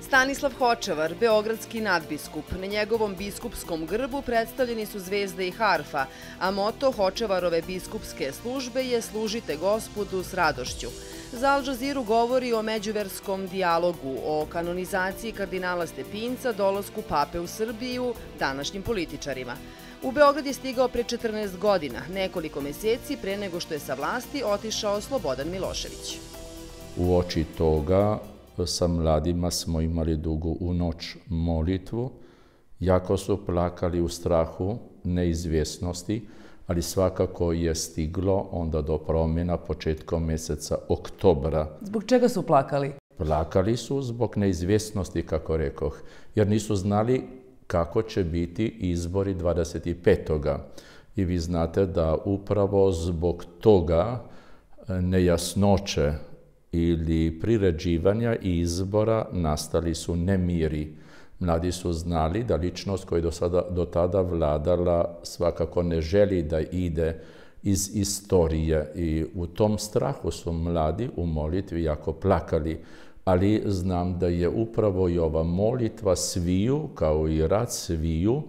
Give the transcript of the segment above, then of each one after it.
Stanislav Hočevar, beogradski nadbiskup. Na njegovom biskupskom grbu predstavljeni su zvezde i harfa, a moto Hočevarove biskupske službe je Služite gospodu s radošću. Za Al govori o međuverskom dijalogu, o kanonizaciji kardinala Stepinca, dolasku pape u Srbiju, današnjim političarima. U Beograd je stigao pre 14 godina, nekoliko meseci pre nego što je sa vlasti otišao Slobodan Milošević. U oči toga sa mladima smo imali dugu u noć molitvu, jako su plakali u strahu neizvjesnosti, ali svakako je stiglo onda do promjena početkom mjeseca oktobra. Zbog čega su plakali? Plakali su zbog neizvjesnosti, kako rekoh, jer nisu znali kako će biti izbori 25. I vi znate da upravo zbog toga e, nejasnoće ili priređivanja izbora nastali su nemiri. Mladi su znali da ličnost koja je do, sada, do tada vladala svakako ne želi da ide iz istorije i u tom strahu su mladi u molitvi jako plakali, ali znam da je upravo i ova molitva sviju, kao i rad sviju,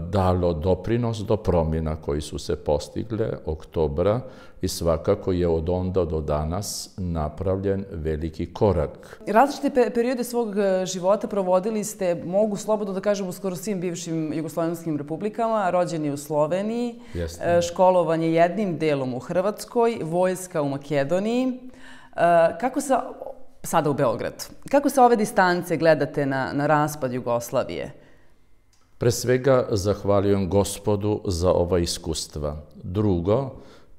dalo doprinos do promjena koji su se postigle oktobra i svakako je od onda do danas napravljen veliki korak. Različite periode svog e, života provodili ste, mogu slobodno da kažem, u skoro svim bivšim jugoslovenskim republikama, rođeni u Sloveniji, e, školovan školovanje jednim delom u Hrvatskoj, vojska u Makedoniji. E, kako se, sada u Beogradu, kako se ove distance gledate na, na raspad Jugoslavije? Pre svega zahvaljujem gospodu za ova iskustva. Drugo,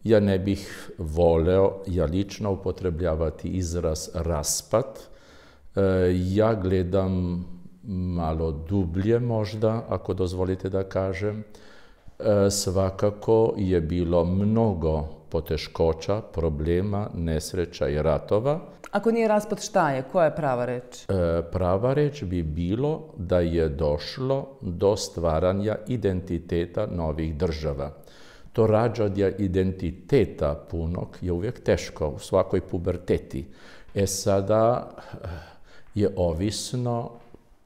ja ne bih voleo, ja lično upotrebljavati izraz raspad. E, ja gledam malo dublje možda, ako dozvolite da kažem. E, svakako je bilo mnogo poteškoća, problema, nesreća i ratova. Ako nije raspad, šta je? Koja je prava reč? E, prava reč bi bilo da je došlo do stvaranja identiteta novih država. To rađanje identiteta punog je uvijek teško u svakoj puberteti. E sada e, je ovisno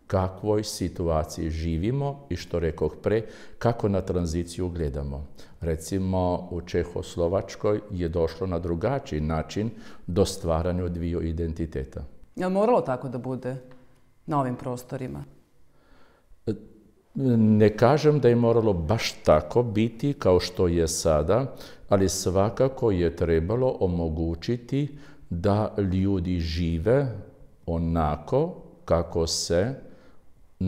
kakvoj situaciji živimo i što rekoh pre, kako na tranziciju gledamo. Recimo u Čehoslovačkoj je došlo na drugačiji način do stvaranja dviju identiteta. Je moralo tako da bude na ovim prostorima? Ne kažem da je moralo baš tako biti kao što je sada, ali svakako je trebalo omogućiti da ljudi žive onako kako se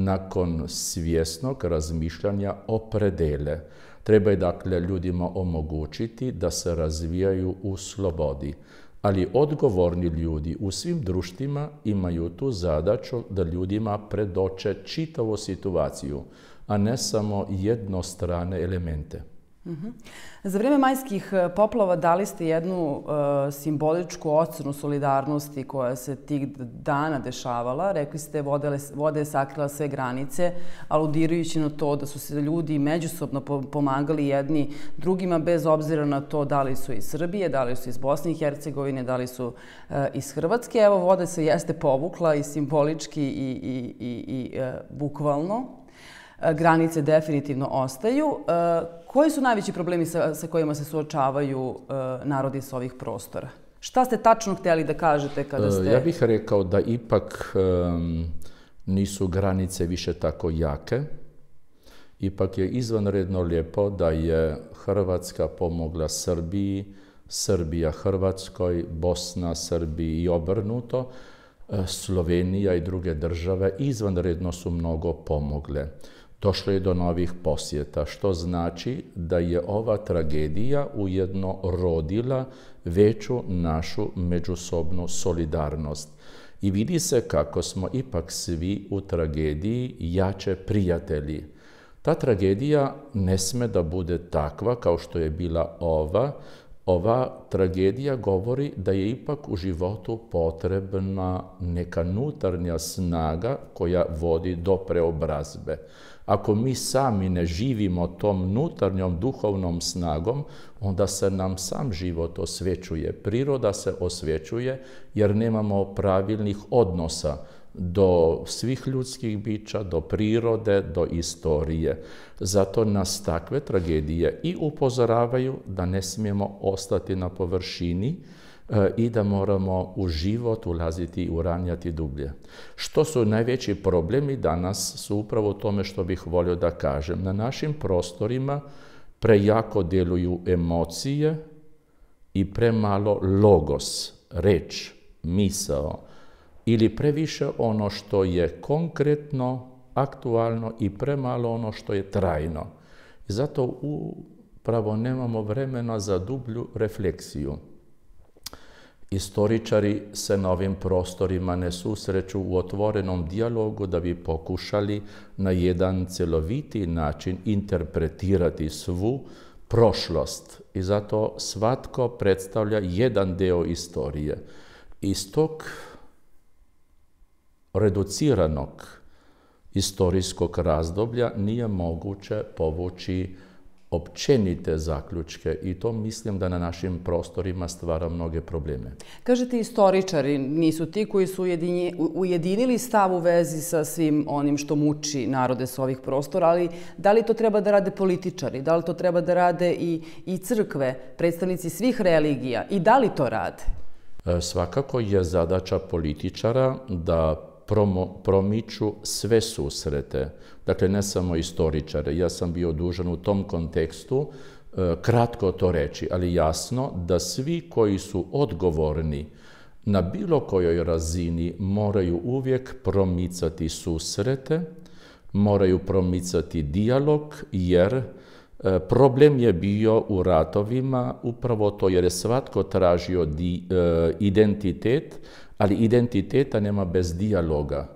nakon svjesnog razmišljanja o predele, Treba je dakle ljudima omogućiti da se razvijaju u slobodi. Ali odgovorni ljudi u svim društvima imaju tu zadaću da ljudima predoče čitavu situaciju, a ne samo jednostrane elemente. Mhm. Za vrijeme majskih e, poplova dali ste jednu e, simboličku ocenu solidarnosti koja se tih dana dešavala. Rekli ste vode je sakrila sve granice, aludirajući na to da su se ljudi međusobno pomagali jedni drugima bez obzira na to da li su iz Srbije, da li su iz Bosne i Hercegovine, da li su e, iz Hrvatske. Evo, vode se jeste povukla i simbolički i, bukvalno E, granice definitivno ostaju. E, koji su najveći problemi sa, kojima se suočavaju e, narodi s ovih prostora? Šta ste tačno htjeli da kažete kada ste... Ja bih rekao da ipak nisu granice više tako jake. Ipak je izvanredno lijepo da je Hrvatska pomogla Srbiji, Srbija Hrvatskoj, Bosna Srbiji i obrnuto. Slovenija i druge države izvanredno su mnogo pomogle došlo je do novih posjeta, što znači da je ova tragedija ujedno rodila veću našu međusobnu solidarnost. I vidi se kako smo ipak svi u tragediji jače prijatelji. Ta tragedija ne sme da bude takva kao što je bila ova. Ova tragedija govori da je ipak u životu potrebna neka nutarnja snaga koja vodi do preobrazbe. Ako mi sami ne živimo tom unutarnjom duhovnom snagom, onda se nam sam život osvećuje, priroda se osvećuje jer nemamo pravilnih odnosa do svih ljudskih bića, do prirode, do istorije. Zato nas takve tragedije i upozoravaju da ne smijemo ostati na površini, E, i da moramo u život ulaziti i uranjati dublje. Što su najveći problemi danas su upravo u tome što bih volio da kažem. Na našim prostorima prejako djeluju emocije i premalo logos, reč, misao ili previše ono što je konkretno, aktualno i premalo ono što je trajno. Zato upravo nemamo vremena za dublju refleksiju. Istoričari se na ovim prostorima ne susreću u otvorenom dijalogu da bi pokušali na jedan celoviti način interpretirati svu prošlost i zato svatko predstavlja jedan deo istorije. Iz tog reduciranog istorijskog razdoblja nije moguće povući općenite zaključke i to mislim da na našim prostorima stvara mnoge probleme. Kažete, istoričari nisu ti koji su ujedinili stav u vezi sa svim onim što muči narode s ovih prostora, ali da li to treba da rade političari, da li to treba da rade i, i crkve, predstavnici svih religija i da li to rade? E, svakako je zadaća političara da promo, promiču sve susrete, dakle ne samo istoričare. Ja sam bio dužan u tom kontekstu e, kratko to reći, ali jasno da svi koji su odgovorni na bilo kojoj razini moraju uvijek promicati susrete, moraju promicati dijalog, jer e, problem je bio u ratovima upravo to jer je svatko tražio e, identitet ali identiteta nema bez dijaloga.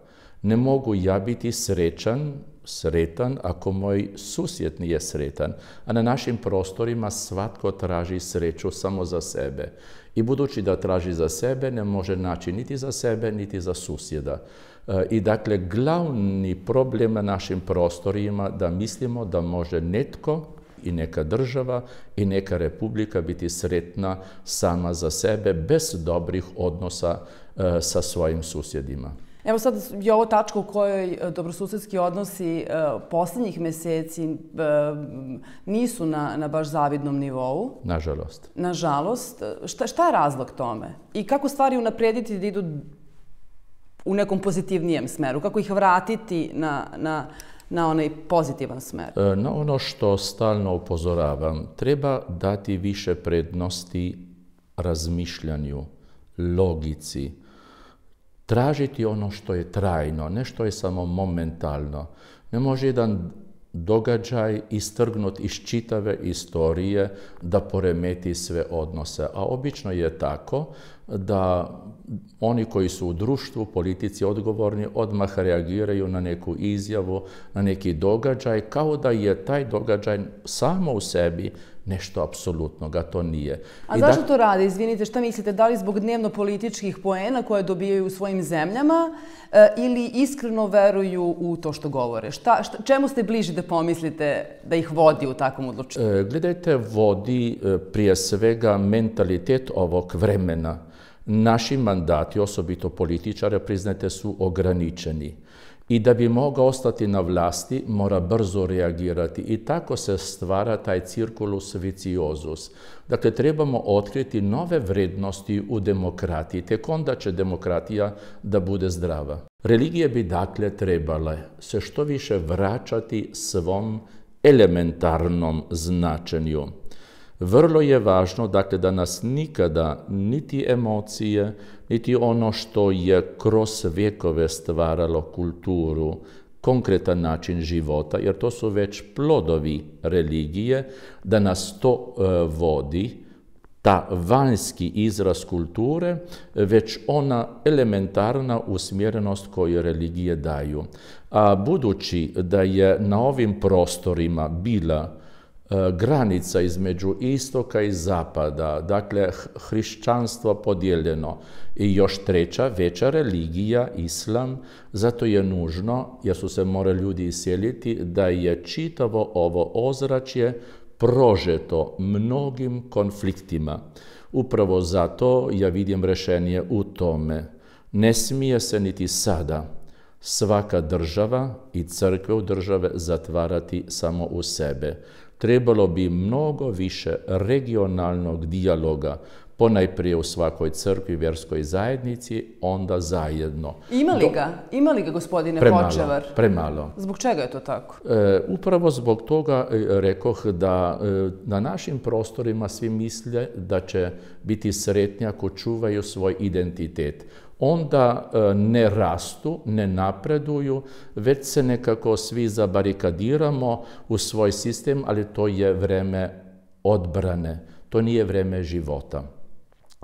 Ne mogu ja biti srećan, sretan ako moj susjed nije sretan. A na našim prostorima svatko traži sreću samo za sebe. I budući da traži za sebe, ne može naći niti za sebe, niti za susjeda. E, I dakle, glavni problem na našim prostorima da mislimo da može netko i neka država i neka republika biti sretna sama za sebe bez dobrih odnosa E, sa svojim susjedima. Evo sad je ovo tačka u kojoj e, dobrosusedski odnosi e, posljednjih meseci nisu na, baš zavidnom nivou. Nažalost. Nažalost. Šta, je razlog tome? I kako stvari unaprijediti da idu u nekom pozitivnijem smeru? Kako ih vratiti na, na onaj pozitivan smer? Na ono što stalno upozoravam, treba dati više prednosti razmišljanju, logici, tražiti ono što je trajno, ne što je samo momentalno. Ne može jedan događaj istrgnut iz čitave istorije da poremeti sve odnose. A obično je tako da oni koji su u društvu, politici odgovorni, odmah reagiraju na neku izjavu, na neki događaj, kao da je taj događaj samo u sebi nešto apsolutno ga to nije. A zašto to rade? Izvinite, šta mislite, da li zbog dnevno političkih poena koje dobijaju u svojim zemljama eh, ili iskreno veruju u to što govore? čemu ste bliži da pomislite da ih vodi u takvom odlučenju? Eh, gledajte, vodi eh, prije svega mentalitet ovog vremena. Naši mandati, osobito političara, priznate su ograničeni. i da bi mogao ostati na vlasti, mora brzo reagirati i tako se stvara taj cirkulus viciozus. Dakle, trebamo otkriti nove vrednosti u demokratiji, tek onda će demokratija da bude zdrava. Religije bi dakle trebale se što više vraćati svom elementarnom značenju. Vrlo je važno dakle, da nas nikada niti emocije, niti ono što je kroz vjekove stvaralo kulturu, konkretan način života, jer to su već plodovi religije, da nas to e, vodi, ta vanjski izraz kulture, već ona elementarna usmjerenost koju religije daju. A budući da je na ovim prostorima bila E, granica između istoka i zapada, dakle hrišćanstvo podijeljeno i još treća veća religija, islam, zato je nužno, jer su se morali ljudi iseliti, da je čitavo ovo ozračje prožeto mnogim konfliktima. Upravo zato ja vidim rešenje u tome. Ne smije se niti sada svaka država i crkve u države zatvarati samo u sebe. Trebalo bi mnogo više regionalnog dijaloga, ponajprije u svakoj crkvi, vjerskoj zajednici, onda zajedno. Ima ga? ga, gospodine premalo, Premalo. Zbog čega je to tako? E, upravo zbog toga e, rekoh da e, na našim prostorima svi misle da će biti sretni ako čuvaju svoj identitet onda e, ne rastu, ne napreduju, već se nekako svi zabarikadiramo u svoj sistem, ali to je vreme odbrane, to nije vreme života.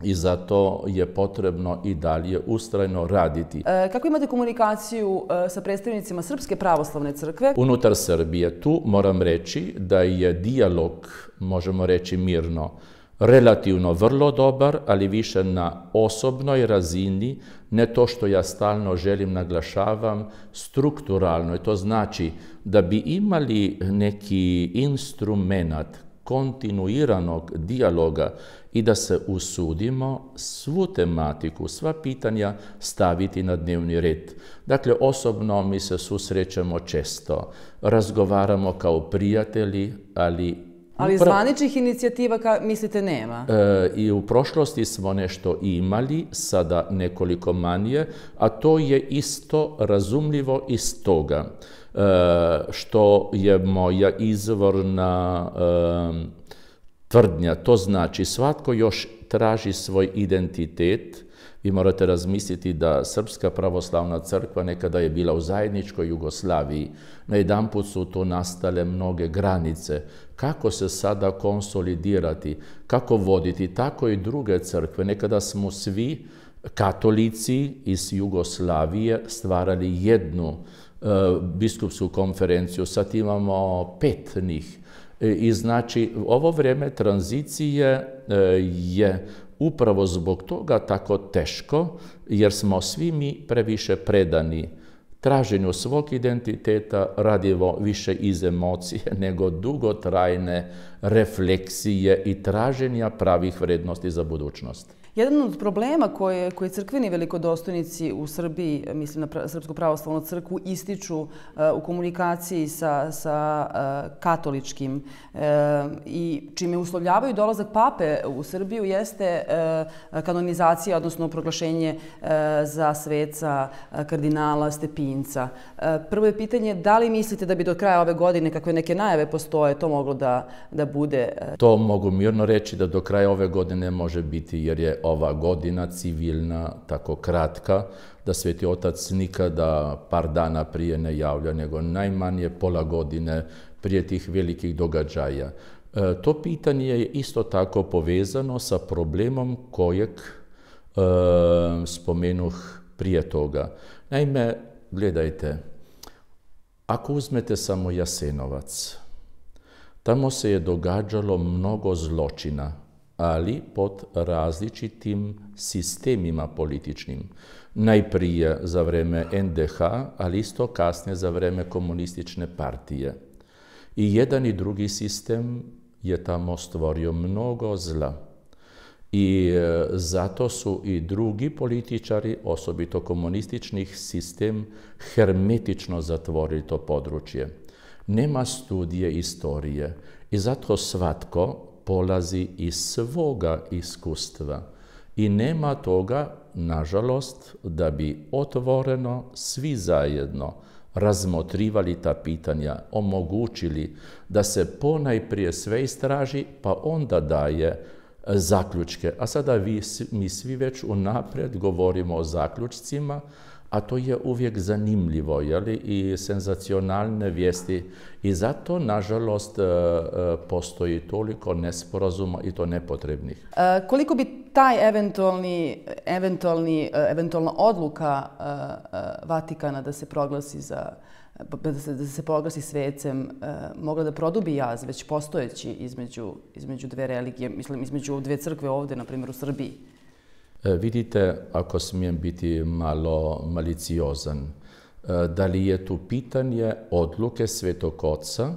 I zato je potrebno i dalje ustrajno raditi. E, kako imate komunikaciju e, sa predstavnicima Srpske pravoslavne crkve? Unutar Srbije tu moram reći da je dijalog, možemo reći mirno, relativno vrlo dobar, ali više na osobnoj razini, ne to što ja stalno želim naglašavam, strukturalno. to znači da bi imali neki instrumenat kontinuiranog dijaloga i da se usudimo svu tematiku, sva pitanja staviti na dnevni red. Dakle, osobno mi se susrećemo često, razgovaramo kao prijatelji, ali ali zvaničnih inicijativa, mislite, nema? E, I u prošlosti smo nešto imali, sada nekoliko manje, a to je isto razumljivo iz toga e, što je moja izvorna tvrdnja. To znači svatko još traži svoj identitet, vi morate razmisliti da Srpska pravoslavna crkva nekada je bila u zajedničkoj Jugoslaviji. Na jedan put su tu nastale mnoge granice kako se sada konsolidirati, kako voditi, tako i druge crkve. Nekada smo svi katolici iz Jugoslavije stvarali jednu e, biskupsku konferenciju, sad imamo pet njih. E, I znači, ovo vrijeme tranzicije e, je upravo zbog toga tako teško, jer smo svi mi previše predani traženju svog identiteta radivo više iz emocije nego dugotrajne refleksije i traženja pravih vrednosti za budućnost. Jedan od problema koje, koje crkveni velikodostojnici u Srbiji, mislim na Srpsku pravoslavnu crkvu, ističu e, u komunikaciji sa, e, katoličkim e, i čime uslovljavaju dolazak pape u Srbiju jeste kanonizacija, odnosno proglašenje za sveca kardinala Stepinca. Prvo je pitanje da li mislite da bi do kraja ove godine kakve neke najave postoje to moglo da, da bude? To mogu mirno reći da do kraja ove godine može biti jer je ova godina civilna tako kratka, da Sveti Otac nikada par dana prije ne javlja, nego najmanje pola godine prije tih velikih događaja. E, to pitanje je isto tako povezano sa problemom kojeg e, spomenuh prije toga. Naime, gledajte, ako uzmete samo Jasenovac, tamo se je događalo mnogo zločina, ali pod različitim sistemima političnim. Najprije za vreme NDH, ali isto kasnije za vreme komunistične partije. I jedan i drugi sistem je tamo stvorio mnogo zla. I e, zato su i drugi političari, osobito komunističnih sistem, hermetično zatvorili to područje. Nema studije istorije i zato svatko polazi iz svoga iskustva i nema toga, nažalost, da bi otvoreno svi zajedno razmotrivali ta pitanja, omogućili da se ponajprije sve istraži, pa onda daje zaključke. A sada vi, mi svi već unaprijed govorimo o zaključcima, a to je uvijek zanimljivo jeli, i senzacionalne vijesti i zato, nažalost, e, e, postoji toliko nesporazuma i to nepotrebnih. E, koliko bi taj eventualni, eventualni, eventualna odluka Vatikana da se proglasi za da se, da se proglasi svecem, mogla da produbi jaz već postojeći između, između dve religije, mislim između dve crkve ovdje, na primjer u Srbiji? Eh, vidite, ako smijem biti malo maliciozan, eh, da li je tu pitanje odluke svetog oca,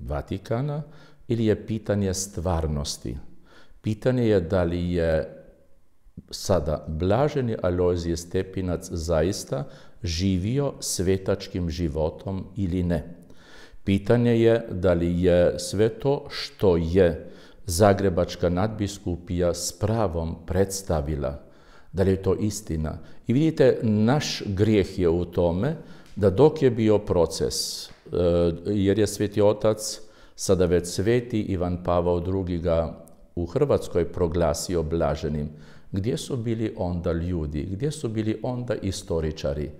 Vatikana, ili je pitanje stvarnosti? Pitanje je da li je sada blaženi Alojzije Stepinac zaista živio svetačkim životom ili ne. Pitanje je da li je sve to što je uh, Zagrebačka nadbiskupija s pravom predstavila. Da li je to istina? I vidite, naš grijeh je u tome da dok je bio proces, eh, jer je sveti otac, sada već sveti Ivan Pavao II. ga u Hrvatskoj proglasio blaženim, gdje su bili onda ljudi, gdje su bili onda istoričari?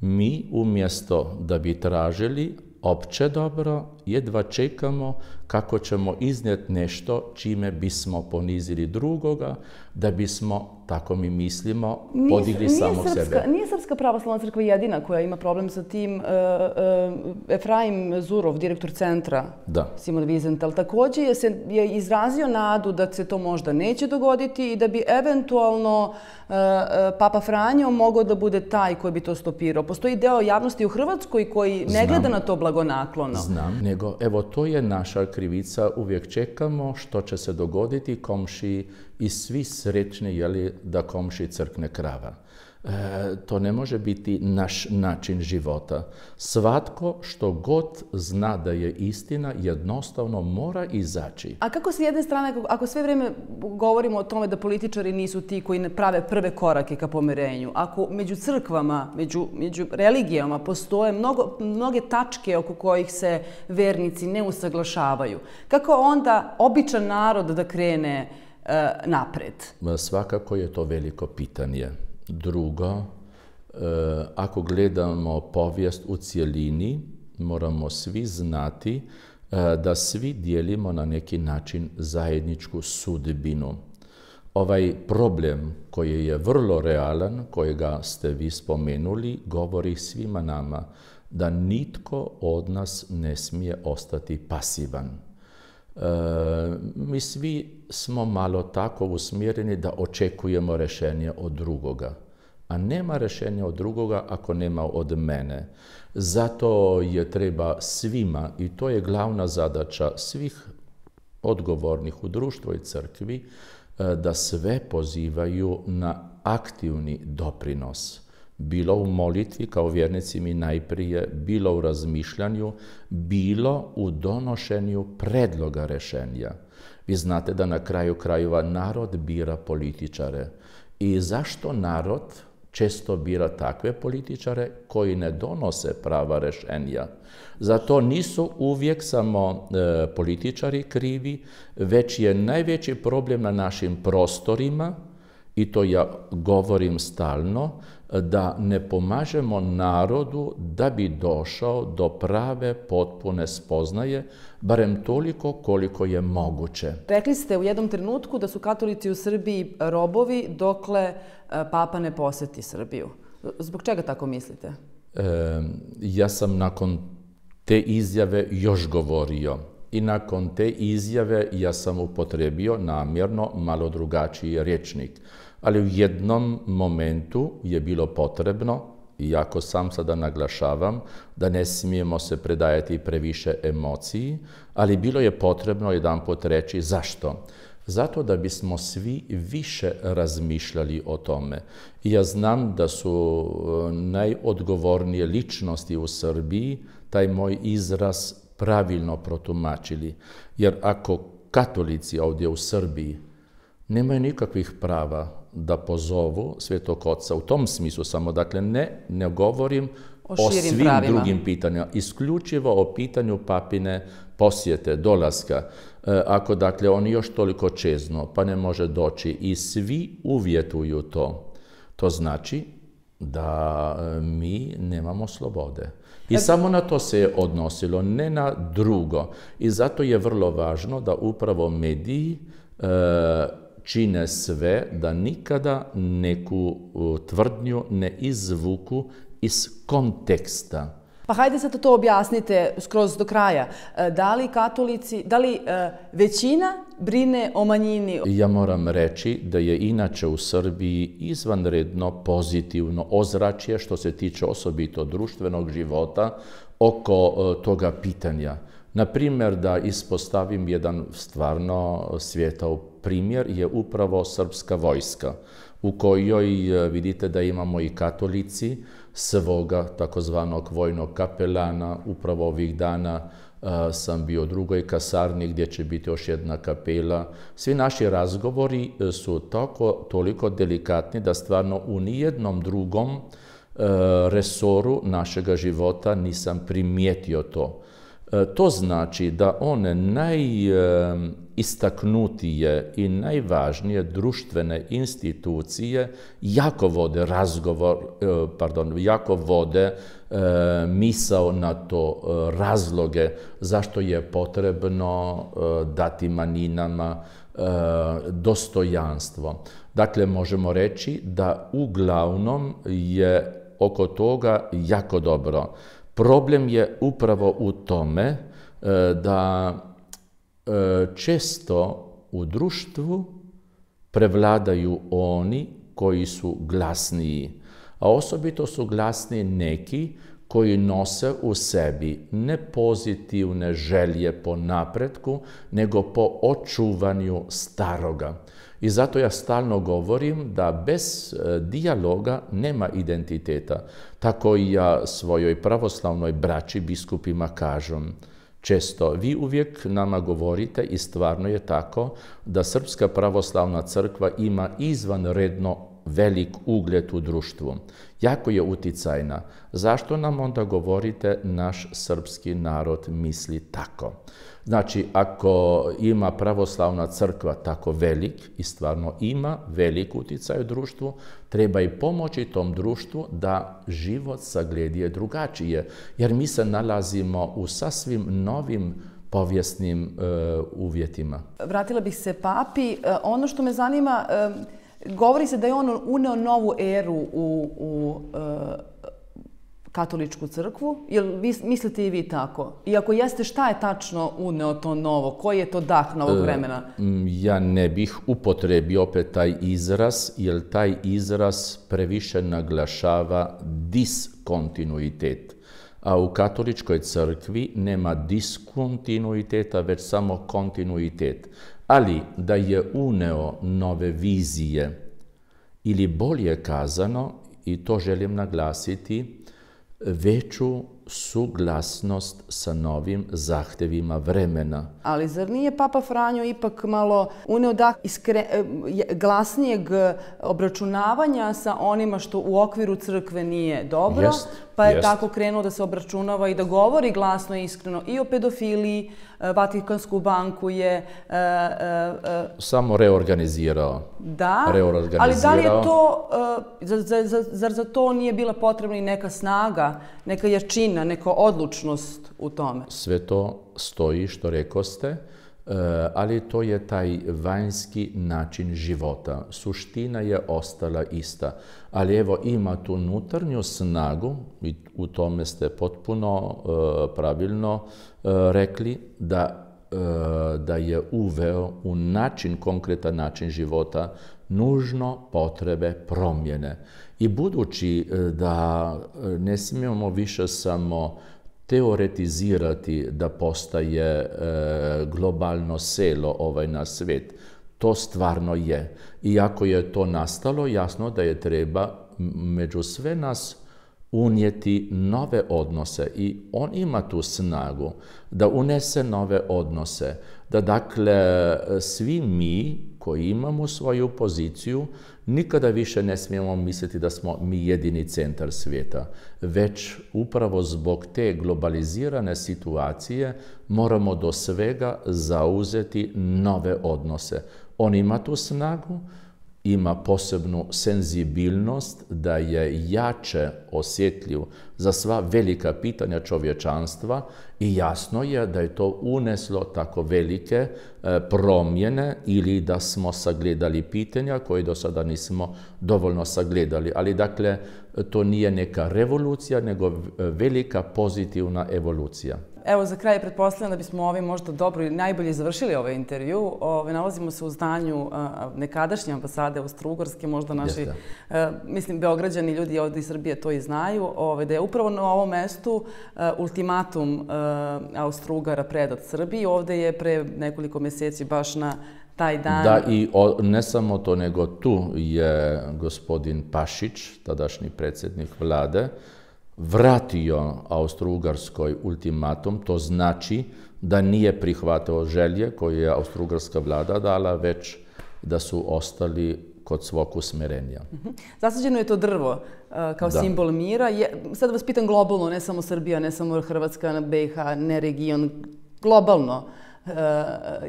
Mi umjesto da bi tražili opće dobro, jedva čekamo kako ćemo iznijeti nešto čime bismo ponizili drugoga, da bismo, tako mi mislimo, podigli samog sebe. Nije Srpska pravoslavna crkva jedina koja ima problem sa tim. E, e, Efraim Zurov, direktor centra Simon Vizental, također je, je izrazio nadu da se to možda neće dogoditi i da bi eventualno e, Papa Franjo mogao da bude taj koji bi to stopirao. Postoji deo javnosti u Hrvatskoj koji ne gleda na to blagonaklono. Znam, ne nego evo to je naša krivica, uvijek čekamo što će se dogoditi komši i svi srećni jeli, da komši crkne krava. E, to ne može biti naš način života. Svatko što god zna da je istina, jednostavno mora izaći. A kako s jedne strane, ako sve vrijeme govorimo o tome da političari nisu ti koji prave prve korake ka pomirenju, ako među crkvama, među, religijama postoje mnogo, mnoge tačke oko kojih se vernici ne usaglašavaju, kako onda običan narod da krene e, napred? Svakako je to veliko pitanje. Drugo, eh, ako gledamo povijest u cijelini, moramo svi znati eh, da svi dijelimo na neki način zajedničku sudbinu. Ovaj problem koji je vrlo realan, kojega ste vi spomenuli, govori svima nama da nitko od nas ne smije ostati pasivan. E, mi svi smo malo tako usmjereni da očekujemo rješenje od drugoga. A nema rješenja od drugoga ako nema od mene. Zato je treba svima, i to je glavna zadaća svih odgovornih u društvu i crkvi, e, da sve pozivaju na aktivni doprinos bilo u molitvi kao vjernici mi najprije, bilo u razmišljanju, bilo u donošenju predloga rešenja. Vi znate da na kraju krajeva narod bira političare. I zašto narod često bira takve političare koji ne donose prava rešenja. Zato nisu uvijek samo e, političari krivi, već je najveći problem na našim prostorima, i to ja govorim stalno, da ne pomažemo narodu da bi došao do prave potpune spoznaje, barem toliko koliko je moguće. Rekli ste u jednom trenutku da su katolici u Srbiji robovi dokle e, papa ne poseti Srbiju. Zbog čega tako mislite? E, ja sam nakon te izjave još govorio. I nakon te izjave ja sam upotrebio namjerno malo drugačiji rječnik ali u jednom momentu je bilo potrebno, iako sam sada naglašavam da ne smijemo se predajati previše emociji, ali bilo je potrebno jedan reći zašto. Zato da bismo svi više razmišljali o tome. ja znam da su e, najodgovornije ličnosti u Srbiji taj moj izraz pravilno protumačili. Jer ako katolici ovdje u Srbiji nemaju nikakvih prava, da pozovu Svetog Oca. U tom smislu samo, dakle, ne, ne govorim o, svim drugim pitanjima, isključivo o pitanju papine posjete, dolaska. E, ako, dakle, on još toliko čezno, pa ne može doći i svi uvjetuju to, to znači da e, mi nemamo slobode. I samo na to se je odnosilo, ne na drugo. I zato je vrlo važno da upravo mediji e, čine sve da nikada neku tvrdnju ne izvuku iz konteksta. Pa hajde sad to objasnite skroz do kraja. E, da li katolici, da li e, većina brine o manjini? Ja moram reći da je inače u Srbiji izvanredno pozitivno ozračje što se tiče osobito društvenog života oko e, toga pitanja. Naprimjer, da ispostavim jedan stvarno svijetao primjer je upravo srpska vojska u kojoj e, vidite da imamo i katolici svoga takozvanog vojnog kapelana. Upravo ovih dana e, sam bio u drugoj kasarni gdje će biti još jedna kapela. Svi naši razgovori e, su toliko delikatni da stvarno u nijednom drugom resoru našega života nisam primijetio to. E, to znači da one najistaknutije e, i najvažnije društvene institucije jako vode razgovor, e, pardon, jako vode misao na to razloge zašto je potrebno dati maninama dostojanstvo. Dakle, možemo reći da uglavnom je oko toga jako dobro. Problem je upravo u tome e, da e, često u društvu prevladaju oni koji su glasniji, a osobito su glasni neki koji nose u sebi ne pozitivne želje po napretku, nego po očuvanju staroga. I zato ja stalno govorim da bez e, dijaloga nema identiteta. Tako i ja svojoj pravoslavnoj braći biskupima kažem često, vi uvijek nama govorite i stvarno je tako da Srpska pravoslavna crkva ima izvanredno velik ugled u društvu. Jako je uticajna. Zašto nam onda govorite naš srpski narod misli tako? Znači, ako ima pravoslavna crkva tako velik i stvarno ima velik uticaj u društvu, treba i pomoći tom društvu da život sagledije drugačije. Jer mi se nalazimo u sasvim novim povijesnim e, uvjetima. Vratila bih se papi. E, ono što me zanima... E, Govori se da je on uneo novu eru u, e, katoličku crkvu. Jel vi, mislite i vi tako? I ako jeste, šta je tačno uneo to novo? Koji je to dah novog e, vremena? ja ne bih upotrebio opet taj izraz, jer taj izraz previše naglašava diskontinuitet a u katoličkoj crkvi nema diskontinuiteta, već samo kontinuitet. Ali da je uneo nove vizije, ili bolje kazano, i to želim naglasiti, veću suglasnost sa novim zahtjevima vremena. Ali zar nije Papa Franjo ipak malo uneo e, glasnijeg obračunavanja sa onima što u okviru crkve nije dobro, pa je tako krenuo da se obračunava i da govori glasno i iskreno i o pedofiliji, Eh, Vatikansku banku je... Eh, eh, Samo reorganizirao. Da, ali da li je to, zar za, za to nije bila potrebna i neka snaga, neka jačina, neka odlučnost u tome? Sve to stoji što rekoste. ste. E, ali to je taj vanjski način života. Suština je ostala ista, ali evo ima tu unutarnju snagu i u tome ste potpuno e, pravilno e, rekli da da je uveo u način, konkretan način života, nužno potrebe promjene. I budući da ne smijemo više samo teoretizirati da postaje e, globalno selo ovaj na svet. To stvarno je. Iako je to nastalo, jasno da je treba među sve nas unijeti nove odnose i on ima tu snagu da unese nove odnose, da dakle svi mi koji imamo svoju poziciju, nikada više ne smijemo misliti da smo mi jedini centar svijeta, već upravo zbog te globalizirane situacije moramo do svega zauzeti nove odnose. On ima tu snagu, ima posebno senzibilnost, da je jače osjetljiv za sva velika pitanja čovječanstva i jasno je da je to uneslo tako velike eh, promjene ili da smo sagledali pitanja koje do sada nismo dovoljno sagledali. Ali dakle, to nije neka revolucija, nego eh, velika pozitivna evolucija. Evo, za kraj pretpostavljam da bismo ovi možda dobro i najbolje završili ovaj intervju. Ove, nalazimo se u zdanju nekadašnje ambasade austro možda naši, mislim, beograđani ljudi ovdje iz Srbije to i znaju, da je upravo na ovom mestu ultimatum Austrugara predat Srbiji. Ovdje je pre nekoliko mjeseci baš na taj dan. Da, i ne samo to, nego tu je gospodin Pašić, tadašnji predsjednik vlade, vratio Austro-Ugarskoj ultimatum, to znači da nije prihvatio želje koje je Austro-Ugarska vlada dala, već da su ostali kod svog usmerenja. Mhm. Zasađeno je to drvo eh, kao simbol mira. Sad vas pitam globalno, ne samo Srbija, ne samo Hrvatska, BiH, ne region, globalno. Eh,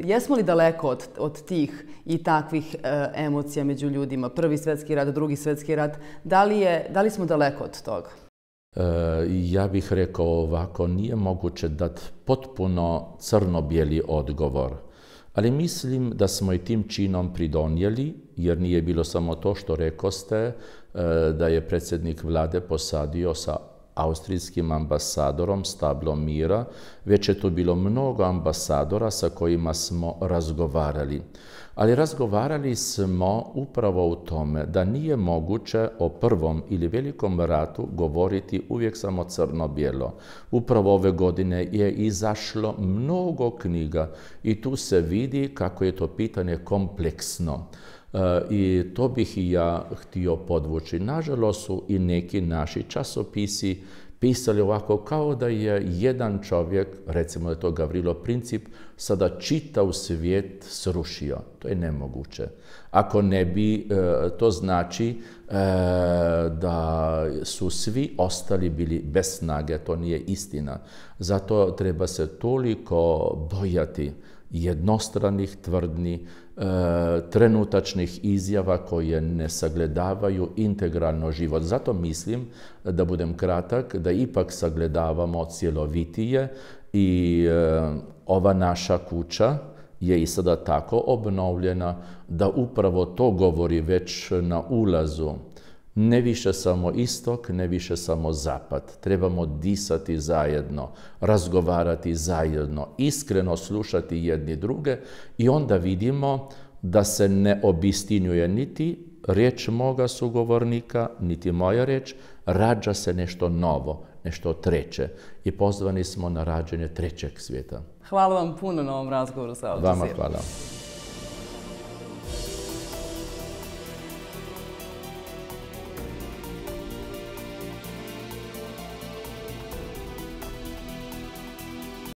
jesmo li daleko od, tih i takvih eh, emocija među ljudima? Prvi svetski rat, drugi svetski rat. Da li, je, da li smo daleko od toga? E, ja bih rekao ovako, nije moguće dati potpuno crno-bijeli odgovor, ali mislim da smo i tim činom pridonijeli, jer nije bilo samo to što rekoste, e, da je predsjednik vlade posadio sa austrijskim ambasadorom Stablom Mira, već je tu bilo mnogo ambasadora sa kojima smo razgovarali. Ali razgovarali smo upravo u tome da nije moguće o prvom ili velikom ratu govoriti uvijek samo crno-bijelo. Upravo ove godine je izašlo mnogo knjiga i tu se vidi kako je to pitanje kompleksno. E, I to bih i ja htio podvući. Nažalost su i neki naši časopisi pisali ovako kao da je jedan čovjek, recimo je to Gavrilo Princip, sada čitav svijet srušio. To je nemoguće. Ako ne bi, e, to znači e, da su svi ostali bili bez snage, to nije istina. Zato treba se toliko bojati jednostranih tvrdnih, E, trenutačnih izjava koje ne sagledavaju integralno život. Zato mislim, da budem kratak, da ipak sagledavamo cjelovitije i e, ova naša kuća je i sada tako obnovljena da upravo to govori već na ulazu ne više samo istok, ne više samo zapad. Trebamo disati zajedno, razgovarati zajedno, iskreno slušati jedni druge i onda vidimo da se ne obistinjuje niti riječ moga sugovornika, niti moja riječ, rađa se nešto novo, nešto treće. I pozvani smo na rađenje trećeg svijeta. Hvala vam puno na ovom razgovoru sa Vama hvala.